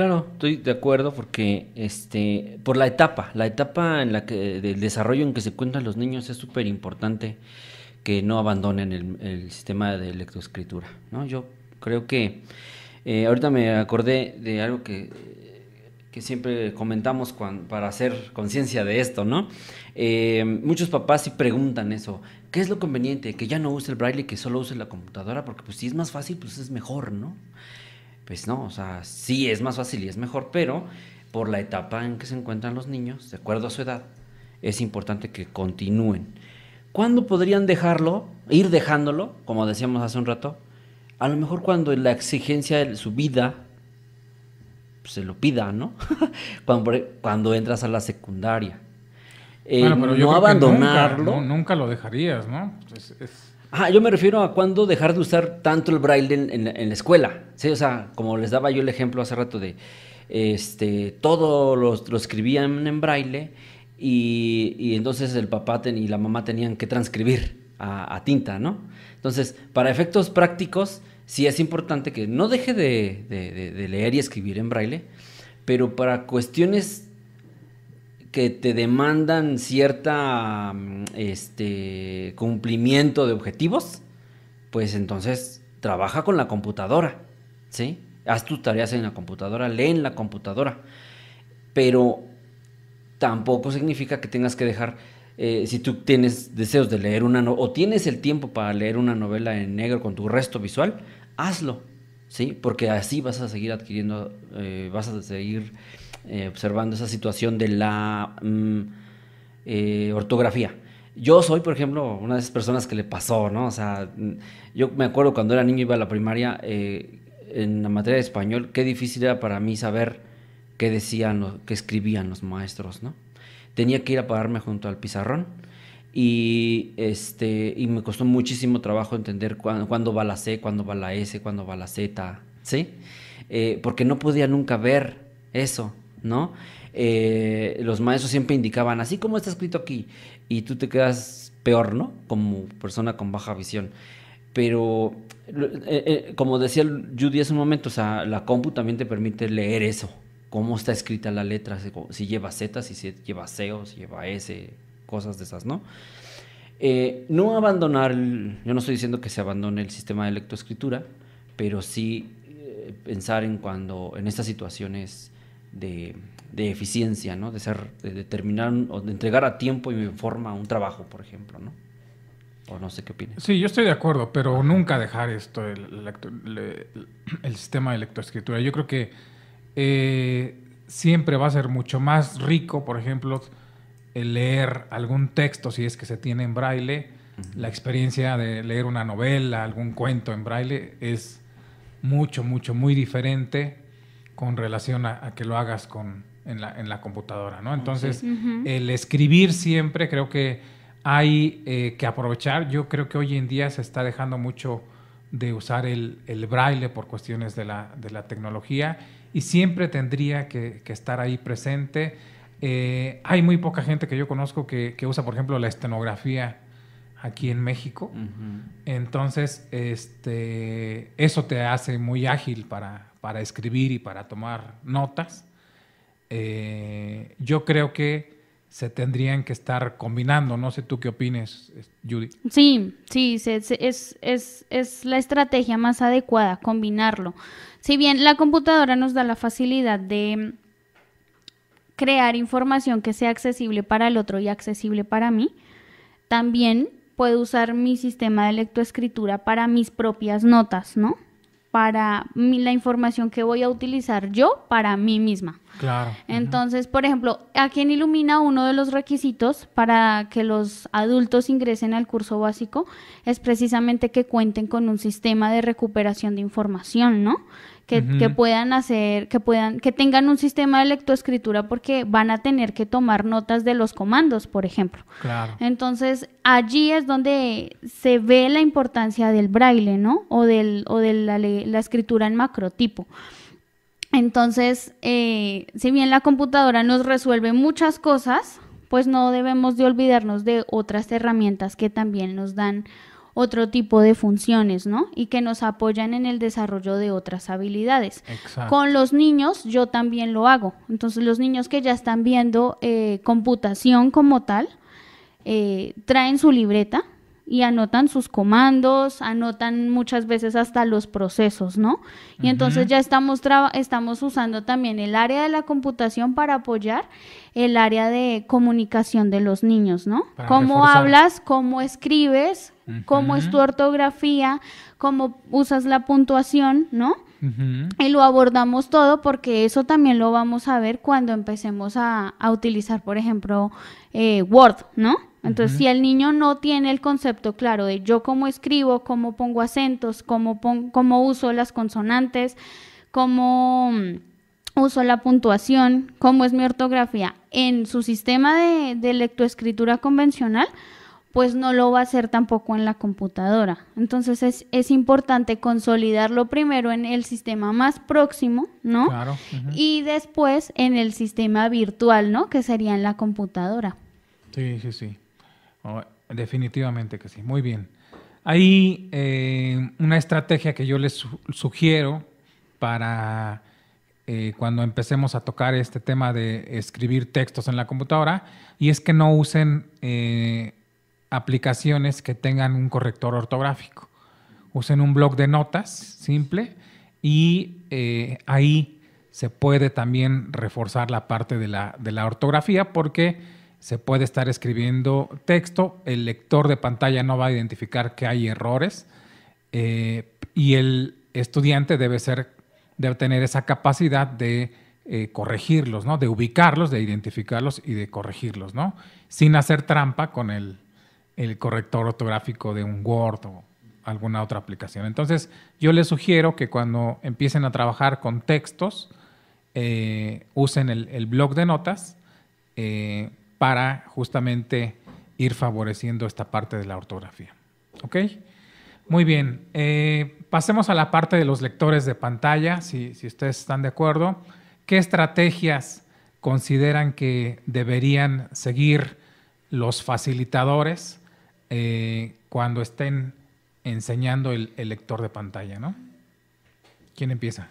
Claro, estoy de acuerdo porque este por la etapa, la etapa en la que del desarrollo en que se encuentran los niños es súper importante que no abandonen el, sistema de electroescritura, ¿no? Yo creo que eh, ahorita me acordé de algo que, que siempre comentamos para hacer conciencia de esto, ¿no? Eh, muchos papás sí preguntan eso, ¿qué es lo conveniente? Que ya no use el braille, que solo use la computadora, porque pues si es más fácil, pues es mejor, ¿no? pues no, o sea, sí es más fácil y es mejor, pero por la etapa en que se encuentran los niños, de acuerdo a su edad, es importante que continúen. ¿Cuándo podrían dejarlo, ir dejándolo, como decíamos hace un rato? A lo mejor cuando la exigencia de su vida pues, se lo pida, ¿no? cuando, e, cuando entras a la secundaria. Eh, yo no nunca, lo dejarías, ¿no? es... Ah, yo me refiero a cuándo dejar de usar tanto el braille en, la escuela. Sí, o sea, como les daba yo el ejemplo hace rato de, este, todo lo, escribían en braille y, entonces el papá y la mamá tenían que transcribir a, tinta, ¿no? Entonces, para efectos prácticos, sí es importante que no deje de, de leer y escribir en braille, pero para cuestiones que te demandan cierta mm, este cumplimiento de objetivos, pues entonces trabaja con la computadora, ¿sí? Haz tus tareas en la computadora, lee en la computadora. Pero tampoco significa que tengas que dejar eh, si tú tienes deseos de leer una no o tienes el tiempo para leer una novela en negro con tu resto visual, hazlo, ¿sí? Porque así vas a seguir adquiriendo, eh, vas a seguir eh, observando esa situación de la mm, eh, ortografía. Yo soy, por ejemplo, una de esas personas que le pasó, ¿no? O sea, mm, yo me acuerdo cuando era niño iba a la primaria eh, en la materia de español, qué difícil era para mí saber qué decían, qué escribían los maestros, ¿no? Tenía que ir a pararme junto al pizarrón y este y me costó muchísimo trabajo entender cuándo, va la C, cuándo va la S, cuándo va la Z, ¿sí? porque no podía nunca ver eso. ¿no? Eh, los maestros siempre indicaban, así como está escrito aquí, y tú te quedas peor, ¿no? Como persona con baja visión. Pero, eh, eh, como decía Judy hace un momento, o sea, la compu también te permite leer eso, cómo está escrita la letra, si lleva Z, si lleva C si lleva S, cosas de esas, ¿no? no abandonar, yo no estoy diciendo que se abandone el sistema de lectoescritura, pero sí pensar en cuando, en estas situaciones de, eficiencia, ¿no? De ser, de terminar o de entregar a tiempo y en forma un trabajo, por ejemplo, ¿no? O no sé qué opinas. Sí, yo estoy de acuerdo, pero nunca dejar esto, el, sistema de lectoescritura. Yo creo que eh, siempre va a ser mucho más rico, por ejemplo, el leer algún texto, si es que se tiene en braille. La experiencia de leer una novela, algún cuento en braille es mucho, mucho, muy diferente con relación a, que lo hagas con, en, la, computadora, ¿no? Entonces, el escribir siempre creo que hay eh, que aprovechar. Yo creo que hoy en día se está dejando mucho de usar el, braille por cuestiones de la, tecnología y siempre tendría que, estar ahí presente. Eh, hay muy poca gente que yo conozco que, usa, por ejemplo, la estenografía aquí en México. Entonces, este, eso te hace muy ágil para, para escribir y para tomar notas, eh, yo creo que se tendrían que estar combinando. No sé tú qué opines, Judy. Sí, sí, es, es, la estrategia más adecuada, combinarlo. Si bien la computadora nos da la facilidad de crear información que sea accesible para el otro y accesible para mí, también puedo usar mi sistema de lectoescritura para mis propias notas, ¿no? para la información que voy a utilizar yo para mí misma. Claro. Entonces, por ejemplo, aquí en Ilumina uno de los requisitos para que los adultos ingresen al curso básico es precisamente que cuenten con un sistema de recuperación de información, ¿no? que, puedan hacer, que puedan, que tengan un sistema de lectoescritura porque van a tener que tomar notas de los comandos, por ejemplo. Claro. Entonces, allí es donde se ve la importancia del braille, ¿no? O, del, o de la, la escritura en macrotipo. Entonces, eh, si bien la computadora nos resuelve muchas cosas, pues no debemos de olvidarnos de otras herramientas que también nos dan otro tipo de funciones, ¿no? Y que nos apoyan en el desarrollo de otras habilidades. Con los niños yo también lo hago. Entonces los niños que ya están viendo eh, computación como tal, eh, traen su libreta, y anotan sus comandos, anotan muchas veces hasta los procesos, ¿no? Y entonces ya estamos, estamos usando también el área de la computación para apoyar el área de comunicación de los niños, ¿no? cómo hablas, cómo escribes, cómo es tu ortografía, cómo usas la puntuación, ¿no? Y lo abordamos todo porque eso también lo vamos a ver cuando empecemos a, utilizar, por ejemplo, eh, Word, ¿no? Entonces, si el niño no tiene el concepto claro de yo cómo escribo, cómo pongo acentos, cómo, uso las consonantes, cómo mm, uso la puntuación, cómo es mi ortografía en su sistema de, de, lectoescritura convencional, pues no lo va a hacer tampoco en la computadora. Entonces es, importante consolidarlo primero en el sistema más próximo, ¿no? Claro. Y después en el sistema virtual, ¿no? Que sería en la computadora. Sí, sí, sí. Oh, definitivamente que sí, muy bien. Hay eh, una estrategia que yo les sugiero para eh, cuando empecemos a tocar este tema de escribir textos en la computadora y es que no usen eh, aplicaciones que tengan un corrector ortográfico. Usen un blog de notas simple y ahí se puede también reforzar la parte de la, de la ortografía porque se puede estar escribiendo texto, el lector de pantalla no va a identificar que hay errores eh, y el estudiante debe ser, debe tener esa capacidad de eh, corregirlos, ¿no? De ubicarlos, de identificarlos y de corregirlos, ¿no? Sin hacer trampa con el, corrector ortográfico de un Word o alguna otra aplicación. Entonces, yo les sugiero que cuando empiecen a trabajar con textos, eh, usen el, blog de notas para justamente ir favoreciendo esta parte de la ortografía. ¿Ok? Muy bien. Eh, pasemos a la parte de los lectores de pantalla, si, ustedes están de acuerdo. ¿Qué estrategias consideran que deberían seguir los facilitadores eh, cuando estén enseñando el, lector de pantalla, ¿Quién empieza?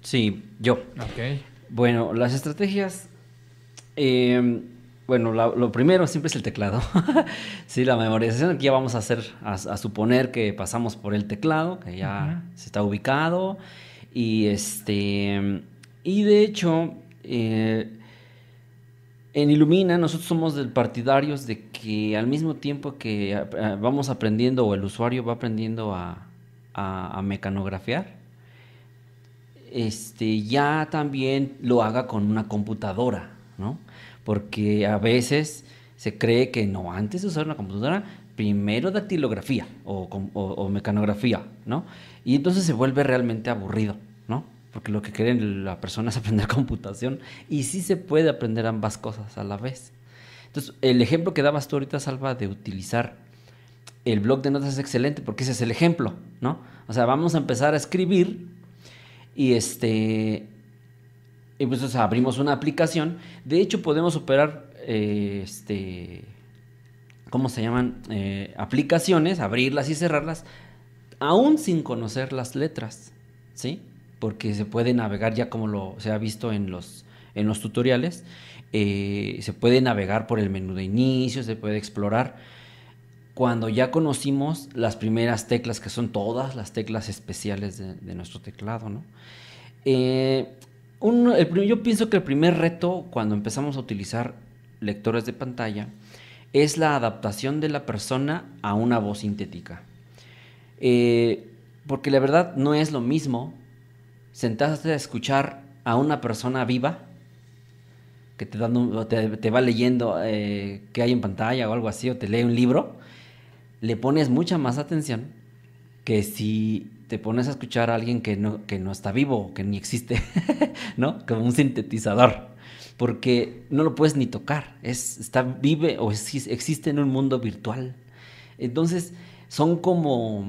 Sí, yo. Ok. Bueno, las estrategias. Eh, bueno, lo, primero siempre es el teclado. sí, la memorización. Aquí ya vamos a hacer, a, suponer que pasamos por el teclado, que ya se está ubicado. Y este. Y de hecho, eh, en Illumina nosotros somos del partidarios de que al mismo tiempo que eh, vamos aprendiendo o el usuario va aprendiendo a, a mecanografiar, este, ya también lo haga con una computadora, ¿no? porque a veces se cree que no, antes de usar una computadora, primero dactilografía o, o, mecanografía, ¿no? Y entonces se vuelve realmente aburrido, ¿no? Porque lo que quieren la persona es aprender computación y sí se puede aprender ambas cosas a la vez. Entonces, el ejemplo que dabas tú ahorita, Salva, de utilizar el blog de notas es excelente porque ese es el ejemplo, ¿no? O sea, vamos a empezar a escribir y este y pues abrimos una aplicación. De hecho, podemos operar eh, este. ¿Cómo se llaman? Eh, aplicaciones, abrirlas y cerrarlas, aún sin conocer las letras. ¿Sí? Porque se puede navegar ya como lo se ha visto en los, en los tutoriales. Eh, se puede navegar por el menú de inicio, se puede explorar. Cuando ya conocimos las primeras teclas, que son todas las teclas especiales de, nuestro teclado, ¿no? yo pienso que el primer reto cuando empezamos a utilizar lectores de pantalla es la adaptación de la persona a una voz sintética. Eh, porque la verdad no es lo mismo sentarse a escuchar a una persona viva que te, va leyendo eh, que hay en pantalla o algo así, o te lee un libro, le pones mucha más atención que si te pones a escuchar a alguien que no, está vivo, que ni existe, ¿no? Como un sintetizador, porque no lo puedes ni tocar, es, está vive o existe en un mundo virtual. Entonces, son como,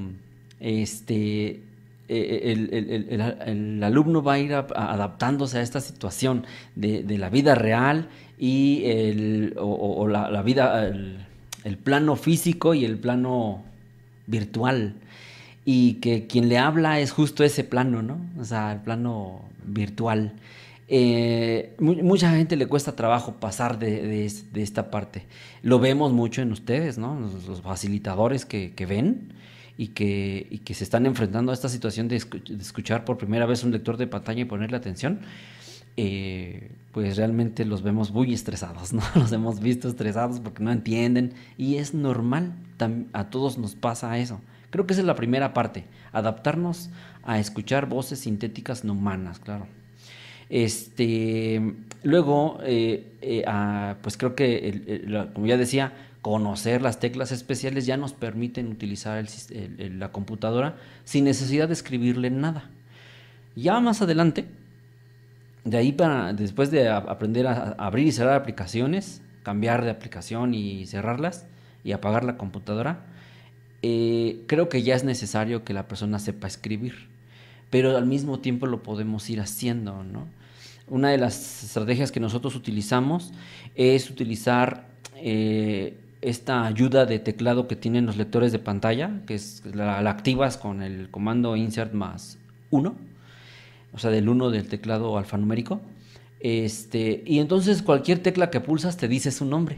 este, e, e, el, alumno va a ir adaptándose a esta situación de, la vida real y o, la, la, vida, el, plano físico y el plano virtual y que quien le habla es justo ese plano, ¿no? O sea, el plano virtual. Eh, mucha gente le cuesta trabajo pasar de, de, esta parte. Lo vemos mucho en ustedes, ¿no? Los, facilitadores que, ven y que, y que se están enfrentando a esta situación de, escuchar por primera vez un lector de pantalla y ponerle atención. Eh, pues realmente los vemos muy estresados, ¿no? Los hemos visto estresados porque no entienden y es normal, a todos nos pasa eso. Creo que esa es la primera parte, adaptarnos a escuchar voces sintéticas no humanas, claro. Este, luego, eh, eh, ah, pues creo que, como ya decía, conocer las teclas especiales ya nos permiten utilizar la computadora sin necesidad de escribirle nada. Ya más adelante, de ahí para, después de aprender a abrir y cerrar aplicaciones, cambiar de aplicación y cerrarlas y apagar la computadora, eh, creo que ya es necesario que la persona sepa escribir, pero al mismo tiempo lo podemos ir haciendo, ¿no? Una de las estrategias que nosotros utilizamos es utilizar eh, esta ayuda de teclado que tienen los lectores de pantalla, que la, activas con el comando insert más 1, o sea, del 1 del teclado alfanumérico. Este, y entonces cualquier tecla que pulsas te dice su nombre.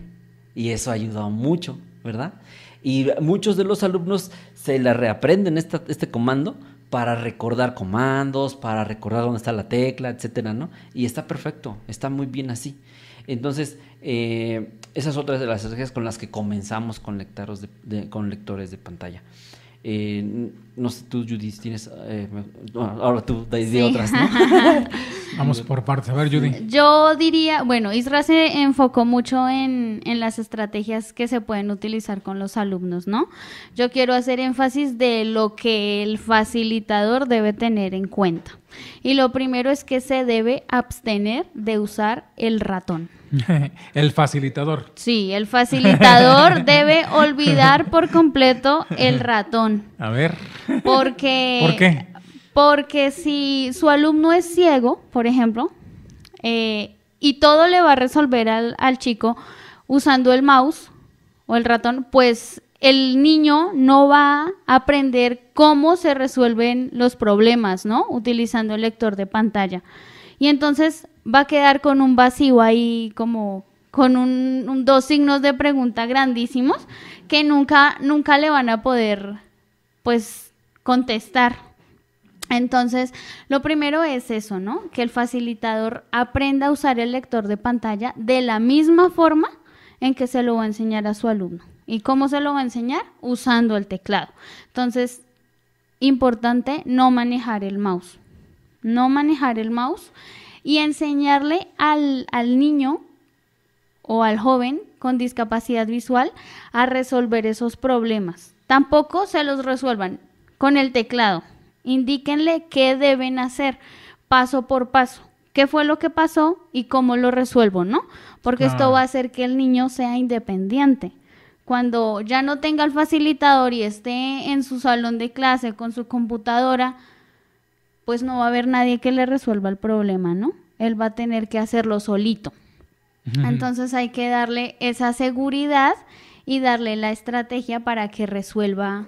Y eso ha ayudado mucho, ¿verdad? Y muchos de los alumnos se la reaprenden este comando para recordar comandos, para recordar dónde está la tecla, etcétera, ¿no? Y está perfecto, está muy bien así. Entonces, eh, esas otras de las estrategias con las que comenzamos con, con lectores de pantalla. Eh, no sé, tú, Judy, tienes. Eh, ah. ahora tú de otras, Vamos por parte A ver, Judith Yo diría, bueno, Isra se enfocó mucho en, en, las estrategias que se pueden utilizar con los alumnos, ¿no? Yo quiero hacer énfasis de lo que el facilitador debe tener en cuenta. Y lo primero es que se debe abstener de usar el ratón. el facilitador. Sí, el facilitador debe olvidar por completo el ratón. A ver. Porque, ¿Por qué? Porque si su alumno es ciego, por ejemplo, eh, y todo le va a resolver al chico usando el mouse o el ratón, pues el niño no va a aprender cómo se resuelven los problemas, ¿no? Utilizando el lector de pantalla. Y entonces va a quedar con un vacío ahí como con un, dos signos de pregunta grandísimos que nunca, nunca le van a poder pues contestar. Entonces, lo primero es eso, ¿no? Que el facilitador aprenda a usar el lector de pantalla de la misma forma en que se lo va a enseñar a su alumno. ¿Y cómo se lo va a enseñar? Usando el teclado. Entonces, importante no manejar el mouse. No manejar el mouse y enseñarle al, niño o al joven con discapacidad visual a resolver esos problemas. Tampoco se los resuelvan con el teclado. Indíquenle qué deben hacer paso por paso. ¿Qué fue lo que pasó y cómo lo resuelvo, no? Porque esto va a hacer que el niño sea independiente. Cuando ya no tenga el facilitador y esté en su salón de clase con su computadora, pues no va a haber nadie que le resuelva el problema, ¿no? Él va a tener que hacerlo solito. Entonces hay que darle esa seguridad y darle la estrategia para que resuelva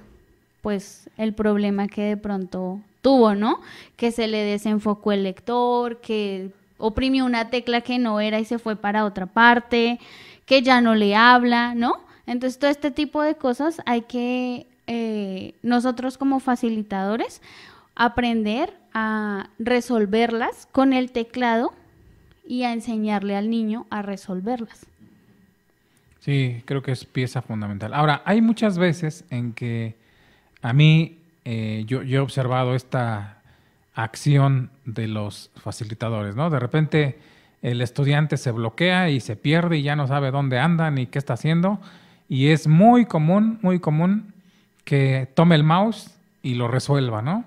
pues el problema que de pronto tuvo, ¿no? Que se le desenfocó el lector, que oprimió una tecla que no era y se fue para otra parte, que ya no le habla, ¿no? Entonces todo este tipo de cosas hay que eh, nosotros como facilitadores aprender a resolverlas con el teclado y a enseñarle al niño a resolverlas. Sí, creo que es pieza fundamental. Ahora, hay muchas veces en que a mí eh, yo, yo, he observado esta acción de los facilitadores, ¿no? De repente el estudiante se bloquea y se pierde y ya no sabe dónde anda ni qué está haciendo. Y es muy común, muy común que tome el mouse y lo resuelva, ¿no?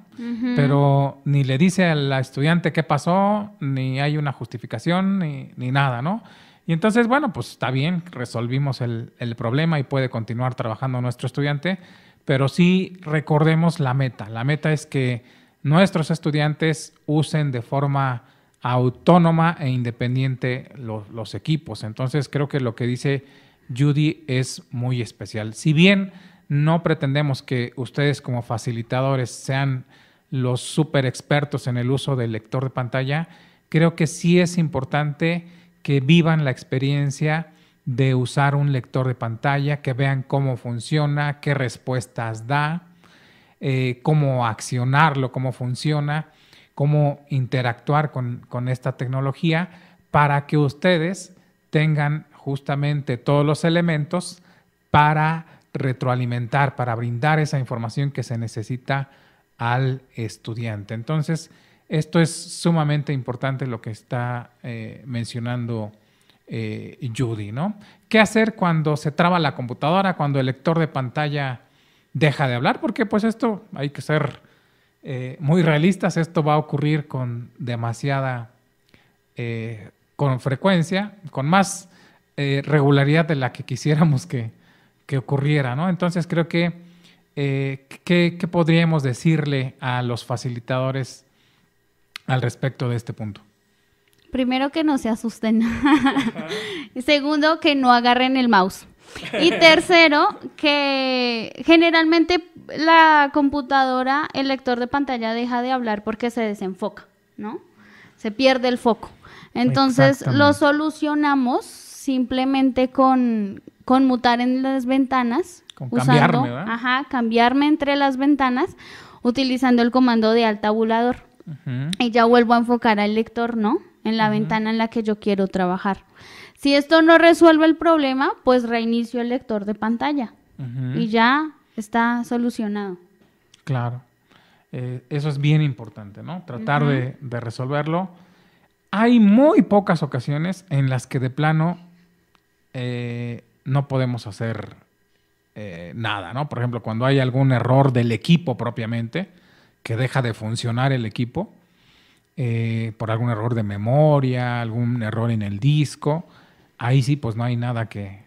Pero ni le dice a la estudiante qué pasó, ni hay una justificación, ni, ni nada, ¿no? Y entonces, bueno, pues está bien, resolvimos el, el, problema y puede continuar trabajando nuestro estudiante, pero sí recordemos la meta. La meta es que nuestros estudiantes usen de forma autónoma e independiente los, los equipos. Entonces, creo que lo que dice Judy es muy especial. Si bien no pretendemos que ustedes como facilitadores sean los super expertos en el uso del lector de pantalla. Creo que sí es importante que vivan la experiencia de usar un lector de pantalla, que vean cómo funciona, qué respuestas da, eh, cómo accionarlo, cómo funciona, cómo interactuar con esta tecnología para que ustedes tengan justamente todos los elementos para retroalimentar, para brindar esa información que se necesita al estudiante. Entonces, esto es sumamente importante lo que está eh, mencionando eh, Judy, ¿no? ¿Qué hacer cuando se traba la computadora, cuando el lector de pantalla deja de hablar? Porque pues esto hay que ser eh, muy realistas, esto va a ocurrir con demasiada, con frecuencia, con más regularidad de la que quisiéramos que, ocurriera, ¿no? Entonces creo que, eh, ¿qué, podríamos decirle a los facilitadores al respecto de este punto? Primero que no se asusten. Segundo, que no agarren el mouse. Y tercero, que generalmente la computadora, el lector de pantalla deja de hablar porque se desenfoca, ¿no? Se pierde el foco. Entonces lo solucionamos simplemente con, mutar en las ventanas. cambiarme, Ajá, cambiarme entre las ventanas utilizando el comando de alta tabulador. Y ya vuelvo a enfocar al lector, ¿no? En la ventana en la que yo quiero trabajar. Si esto no resuelve el problema, pues reinicio el lector de pantalla. Y ya está solucionado. Claro. Eh, eso es bien importante, ¿no? Tratar de resolverlo. Hay muy pocas ocasiones en las que de plano eh, no podemos hacer eh, nada, ¿no? Por ejemplo, cuando hay algún error del equipo propiamente, que deja de funcionar el equipo, eh, por algún error de memoria, algún error en el disco, ahí sí pues no hay nada que,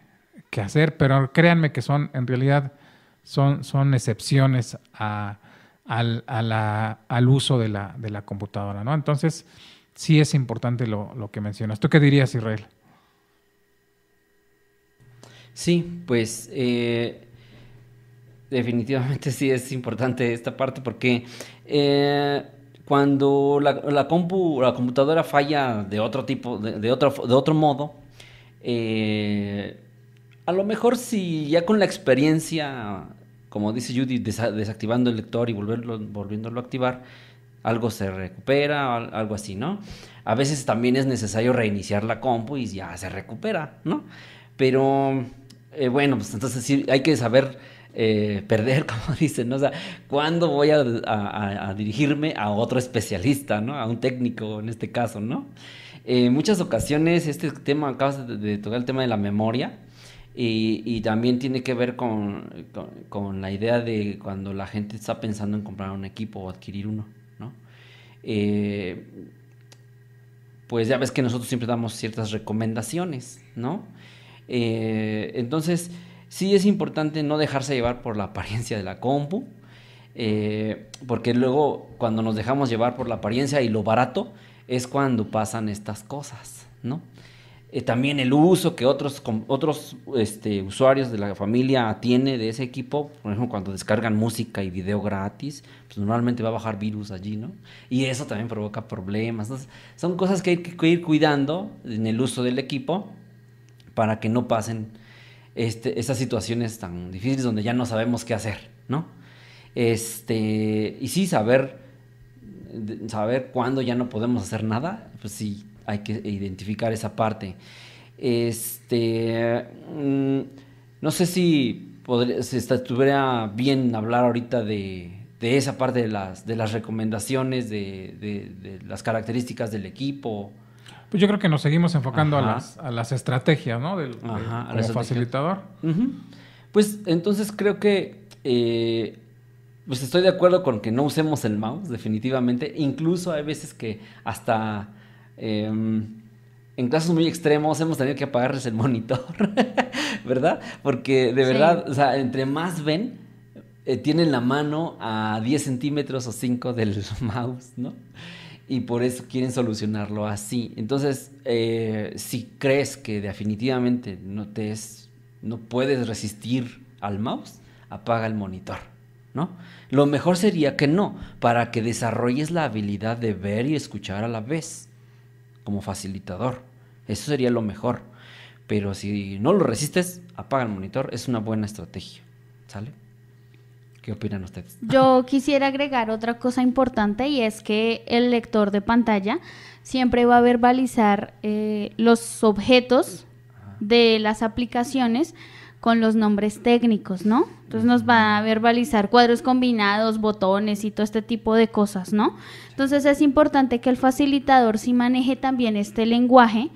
hacer, pero créanme que son, en realidad, son, son excepciones al, uso de la, de la, computadora, ¿no? Entonces, sí es importante lo, lo que mencionas. ¿Tú qué dirías, Israel? Sí, pues eh, definitivamente sí es importante esta parte porque eh, cuando la, compu, la computadora falla de otro tipo, de, otro, de otro modo, eh, a lo mejor si ya con la experiencia, como dice Judy, desactivando el lector y volverlo, volviéndolo a activar, algo se recupera, algo así, ¿no? A veces también es necesario reiniciar la compu y ya se recupera, ¿no? Pero eh, bueno, pues entonces sí hay que saber eh, perder, como dicen, ¿no? O sea, ¿cuándo voy a, dirigirme a otro especialista, ¿no? A un técnico en este caso, ¿no? En eh, muchas ocasiones este tema, acabas de, tocar el tema de la memoria y, también tiene que ver con, la idea de cuando la gente está pensando en comprar un equipo o adquirir uno, ¿no? pues ya ves que nosotros siempre damos ciertas recomendaciones, ¿no? Eh, entonces, sí es importante no dejarse llevar por la apariencia de la compu, eh, porque luego cuando nos dejamos llevar por la apariencia y lo barato, es cuando pasan estas cosas, ¿no? Eh, también el uso que otros, otros este, usuarios de la familia tiene de ese equipo, por ejemplo, cuando descargan música y video gratis, pues normalmente va a bajar virus allí, ¿no? Y eso también provoca problemas. son cosas que hay que ir cuidando en el uso del equipo para que no pasen este, esas situaciones tan difíciles donde ya no sabemos qué hacer, ¿no? Este, y sí, saber, saber cuándo ya no podemos hacer nada, pues sí, hay que identificar esa parte. Este, mm, no sé si, estuviera bien hablar ahorita de, de esa parte de las, de las recomendaciones, de, de, de, las características del equipo, pues yo creo que nos seguimos enfocando a las, a las, estrategias, ¿no? Del, facilitador. Pues entonces creo que eh, pues estoy de acuerdo con que no usemos el mouse, definitivamente. Incluso hay veces que hasta em, en casos muy extremos hemos tenido que apagarles el monitor, ¿verdad? Porque de verdad, o sea, entre más ven, eh, tienen la mano a 10 centímetros o 5 del mouse, ¿no? y por eso quieren solucionarlo así. Entonces, eh, si crees que definitivamente no te no puedes resistir al mouse, apaga el monitor, ¿no? Lo mejor sería que no, para que desarrolles la habilidad de ver y escuchar a la vez como facilitador. Eso sería lo mejor. Pero si no lo resistes, apaga el monitor, es una buena estrategia, ¿sale? ¿Qué opinan ustedes? Yo quisiera agregar otra cosa importante y es que el lector de pantalla siempre va a verbalizar eh, los objetos de las aplicaciones con los nombres técnicos, ¿no? Entonces nos va a verbalizar cuadros combinados, botones y todo este tipo de cosas, ¿no? Entonces es importante que el facilitador sí maneje también este lenguaje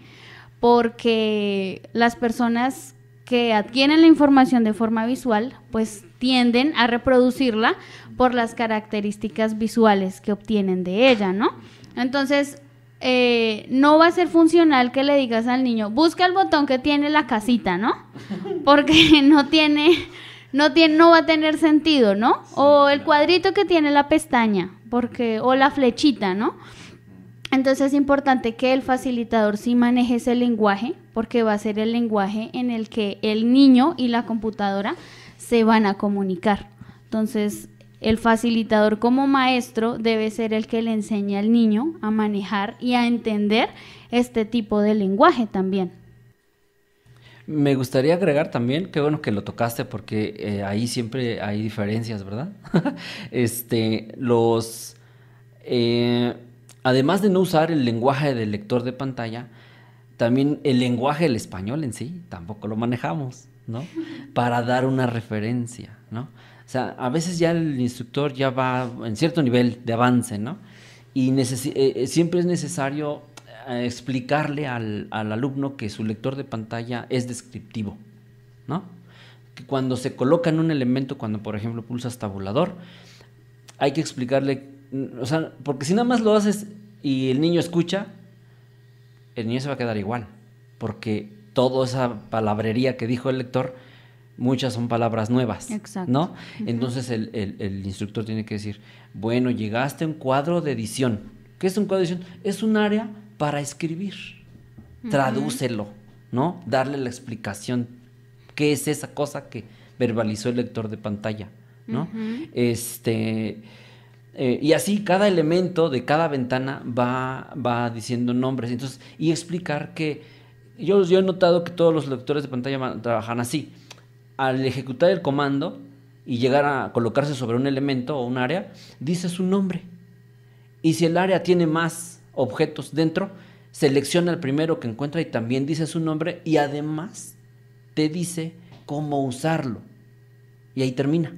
porque las personas que adquieren la información de forma visual, pues tienden a reproducirla por las características visuales que obtienen de ella, ¿no? Entonces, eh, no va a ser funcional que le digas al niño, busca el botón que tiene la casita, ¿no? Porque no tiene, no tiene, no va a tener sentido, ¿no? O el cuadrito que tiene la pestaña, porque, o la flechita, ¿no? Entonces es importante que el facilitador sí maneje ese lenguaje, porque va a ser el lenguaje en el que el niño y la computadora se van a comunicar. Entonces, el facilitador como maestro debe ser el que le enseña al niño a manejar y a entender este tipo de lenguaje también. Me gustaría agregar también, qué bueno que lo tocaste porque eh, ahí siempre hay diferencias, ¿verdad? este, los... Eh, además de no usar el lenguaje del lector de pantalla, también el lenguaje del español en sí, tampoco lo manejamos. ¿no? Para dar una referencia, O sea, a veces ya el instructor ya va en cierto nivel de avance, Y eh, eh, siempre es necesario eh, explicarle al, alumno que su lector de pantalla es descriptivo, ¿no? Que cuando se coloca en un elemento, cuando por ejemplo pulsas tabulador, hay que explicarle, o sea, porque si nada más lo haces y el niño escucha, el niño se va a quedar igual, porque toda esa palabrería que dijo el lector, muchas son palabras nuevas, ¿no? Entonces el, instructor tiene que decir, bueno, llegaste a un cuadro de edición. ¿Qué es un cuadro de edición? Es un área para escribir. Tradúcelo, ¿no? Darle la explicación. ¿Qué es esa cosa que verbalizó el lector de pantalla, ¿no? Este... Eh, y así cada elemento de cada ventana va, va diciendo nombres. Entonces, y explicar que yo, he notado que todos los lectores de pantalla trabajan así. Al ejecutar el comando y llegar a colocarse sobre un elemento o un área, Dice su nombre. Y si el área tiene más objetos dentro, selecciona el primero que encuentra y también dice su nombre y además te dice cómo usarlo. Y ahí termina.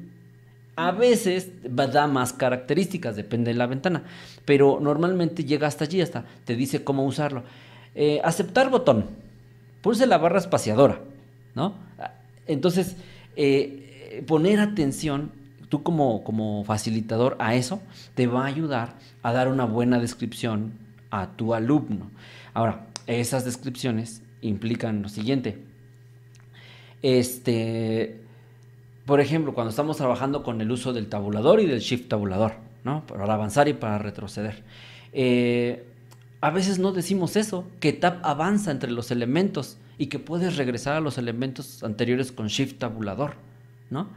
A veces da más características, depende de la ventana, pero normalmente llega hasta allí, hasta te dice cómo usarlo. Eh, aceptar botón. Pulse la barra espaciadora, ¿no? Entonces, eh, poner atención, tú como, como facilitador a eso, te va a ayudar a dar una buena descripción a tu alumno. Ahora, esas descripciones implican lo siguiente. Este, por ejemplo, cuando estamos trabajando con el uso del tabulador y del shift tabulador, ¿no? Para avanzar y para retroceder. Eh, a veces no decimos eso, que Tab avanza entre los elementos y que puedes regresar a los elementos anteriores con Shift tabulador, ¿no?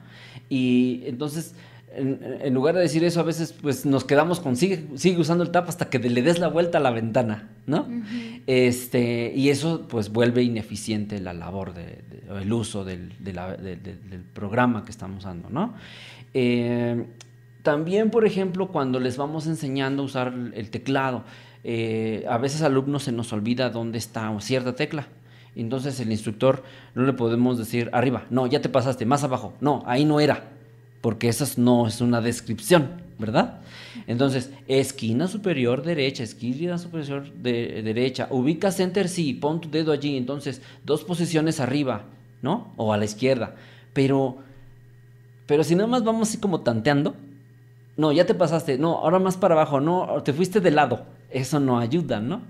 Y entonces, en, lugar de decir eso, a veces pues nos quedamos con sigue, usando el Tab hasta que le des la vuelta a la ventana, ¿no? este, y eso pues vuelve ineficiente la labor de, el uso del, programa que estamos usando, ¿no? Eh, también, por ejemplo, cuando les vamos enseñando a usar el teclado, eh, a veces alumnos se nos olvida dónde está cierta tecla. Entonces el instructor no le podemos decir arriba, no, ya te pasaste, más abajo, no, ahí no era, porque eso no es una descripción, ¿verdad? Entonces, esquina superior derecha, esquina superior derecha, Ubica center, sí, pon tu dedo allí, entonces dos posiciones arriba, ¿no? O a la izquierda, pero, pero si nada más vamos así como tanteando, no, ya te pasaste, no, ahora más para abajo, no, te fuiste de lado eso no ayuda, ¿no?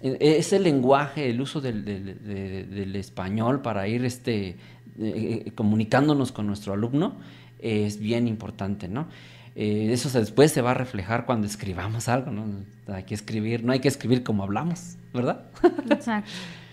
E, e, ese lenguaje, el uso del, español para ir este, e, comunicándonos con nuestro alumno es bien importante, ¿no? Eh, eso después se va a reflejar cuando escribamos algo, ¿no? Hay que escribir, no hay que escribir como hablamos, ¿verdad? Exacto.